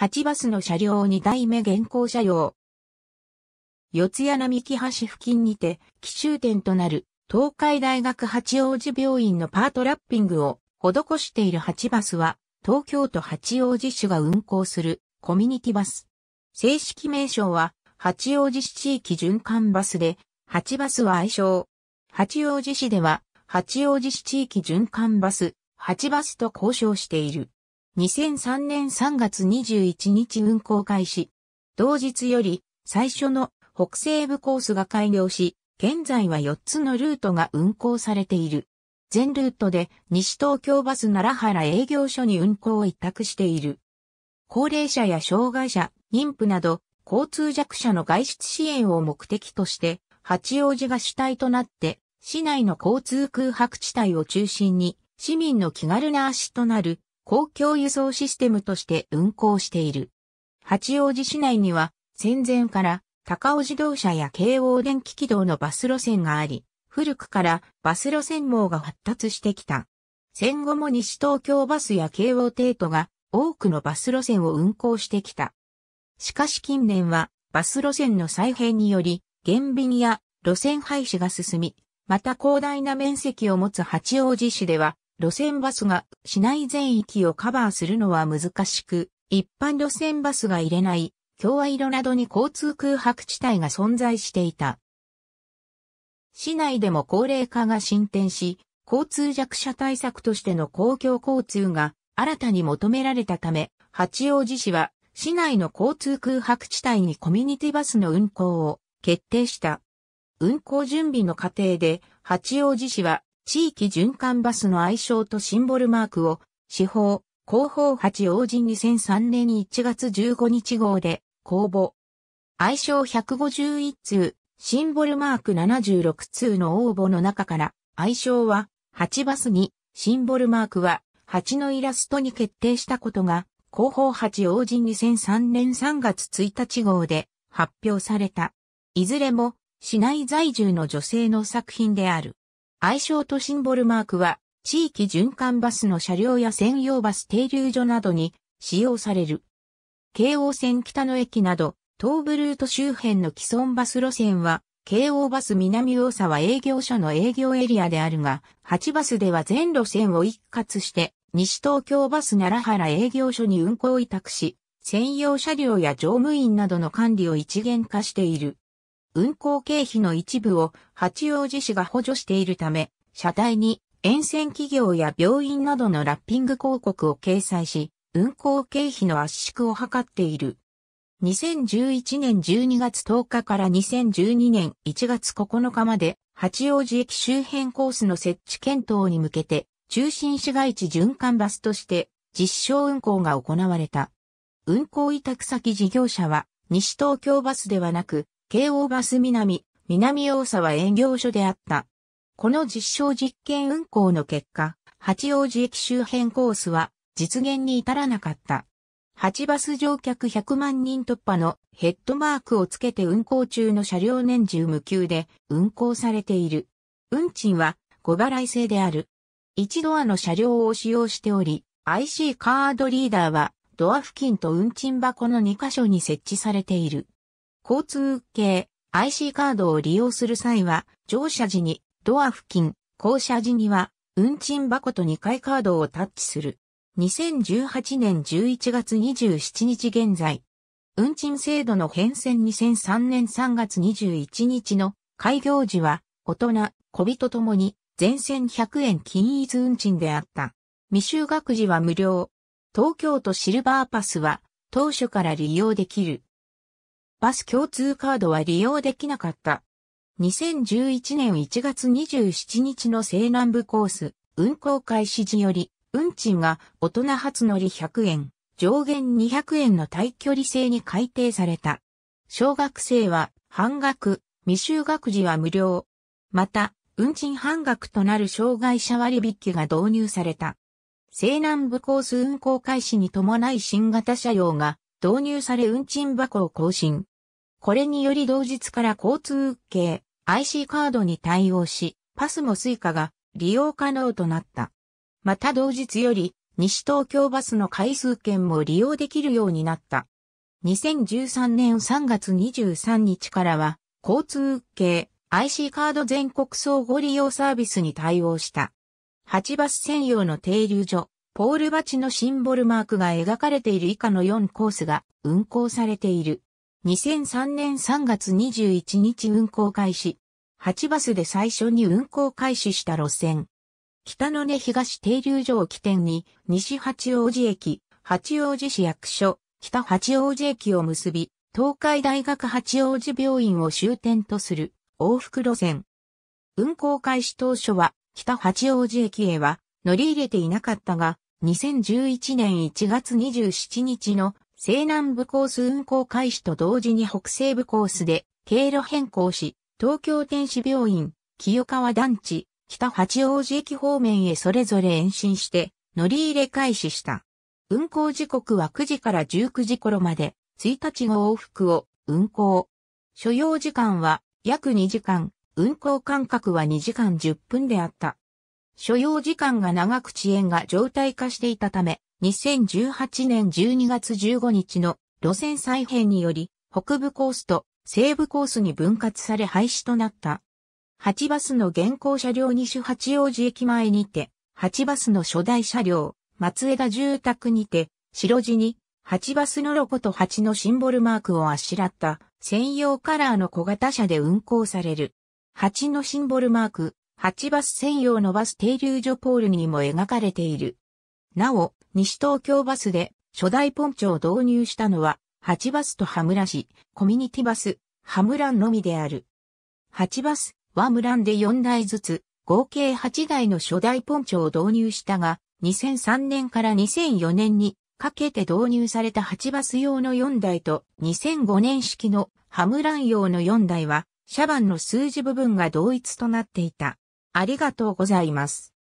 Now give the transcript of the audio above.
8バスの車両2代目現行車両。四谷並木橋付近にて、奇襲点となる、東海大学八王子病院のパートラッピングを施している8バスは、東京都八王子市が運行するコミュニティバス。正式名称は、八王子市地域循環バスで、8バスは愛称。八王子市では、八王子市地域循環バス、8バスと交渉している。2003年3月21日運行開始。同日より最初の北西部コースが開業し、現在は4つのルートが運行されている。全ルートで西東京バス奈良原営業所に運行を委託している。高齢者や障害者、妊婦など交通弱者の外出支援を目的として、八王子が主体となって、市内の交通空白地帯を中心に、市民の気軽な足となる公共輸送システムとして運行している。八王子市内には戦前から高尾自動車や京王電気軌道のバス路線があり、古くからバス路線網が発達してきた。戦後も西東京バスや京王帝都が多くのバス路線を運行してきた。しかし近年はバス路線の再編により減便や路線廃止が進み、また広大な面積を持つ八王子市では路線バスが市内全域をカバーするのは難しく、一般路線バスが入れない共和色などに交通空白地帯が存在していた。市内でも高齢化が進展し、交通弱者対策としての公共交通が新たに求められたため、八王子市は市内の交通空白地帯にコミュニティバスの運行を決定した。運行準備の過程で八王子市は地域循環バスの愛称とシンボルマークを、司法、広報八王子2003年1月15日号で公募。愛称151通、シンボルマーク76通の応募の中から、愛称は8バスに、シンボルマークは8のイラストに決定したことが、広報八王子2003年3月1日号で発表された。いずれも市内在住の女性の作品である。愛称とシンボルマークは、地域循環バスの車両や専用バス停留所などに使用される。京王線北の駅など、東部ルート周辺の既存バス路線は、京王バス南大沢営業所の営業エリアであるが、8バスでは全路線を一括して、西東京バス奈良原営業所に運行委託し、専用車両や乗務員などの管理を一元化している。運行経費の一部を八王子市が補助しているため、車体に沿線企業や病院などのラッピング広告を掲載し、運行経費の圧縮を図っている。2011年12月10日から2012年1月9日まで、八王子駅周辺コースの設置検討に向けて、中心市街地循環バスとして実証運行が行われた。運行委託先事業者は、西東京バスではなく、京王バス南、南大沢営業所であった。この実証実験運行の結果、八王子駅周辺コースは実現に至らなかった。八バス乗客100万人突破のヘッドマークをつけて運行中の車両年中無休で運行されている。運賃は5払い制である。1ドアの車両を使用しており、IC カードリーダーはドア付近と運賃箱の2箇所に設置されている。交通系 IC カードを利用する際は、乗車時にドア付近、降車時には運賃箱と2回カードをタッチする。2018年11月27日現在、運賃制度の変遷2003年3月21日の開業時は、大人、小人ともに、全線100円均一運賃であった。未就学時は無料。東京都シルバーパスは、当初から利用できる。バス共通カードは利用できなかった。2011年1月27日の西南部コース、運行開始時より、運賃が大人初乗り100円、上限200円の対距離制に改定された。小学生は半額、未就学時は無料。また、運賃半額となる障害者割引が導入された。西南部コース運行開始に伴い新型車両が導入され運賃箱を更新。これにより同日から交通系 IC カードに対応し、パスもスイカが利用可能となった。また同日より、西東京バスの回数券も利用できるようになった。2013年3月23日からは、交通系 IC カード全国総合利用サービスに対応した。8バス専用の停留所、ポールバチのシンボルマークが描かれている以下の4コースが運行されている。2003年3月21日運行開始。8バスで最初に運行開始した路線。北の根東停留所を起点に、西八王子駅、八王子市役所、北八王子駅を結び、東海大学八王子病院を終点とする往復路線。運行開始当初は、北八王子駅へは乗り入れていなかったが、2011年1月27日の西南部コース運行開始と同時に北西部コースで経路変更し、東京天使病院、清川団地、北八王子駅方面へそれぞれ延伸して乗り入れ開始した。運行時刻は9時から19時頃まで、1日の往復を運行。所要時間は約2時間、運行間隔は2時間10分であった。所要時間が長く遅延が状態化していたため、2018年12月15日の路線再編により、北部コースと西部コースに分割され廃止となった。8バスの現行車両2種八王子駅前にて、8バスの初代車両、松枝住宅にて、白地に、8バスのロゴと8のシンボルマークをあしらった専用カラーの小型車で運行される。8のシンボルマーク、8バス専用のバス停留所ポールにも描かれている。なお、西東京バスで初代ポンチョを導入したのは、8バスと羽村市、コミュニティバス、羽村のみである。8バスは村で4台ずつ、合計8台の初代ポンチョを導入したが、2003年から2004年にかけて導入された8バス用の4台と2005年式のハムラン用の4台は、シャバンの数字部分が同一となっていた。ありがとうございます。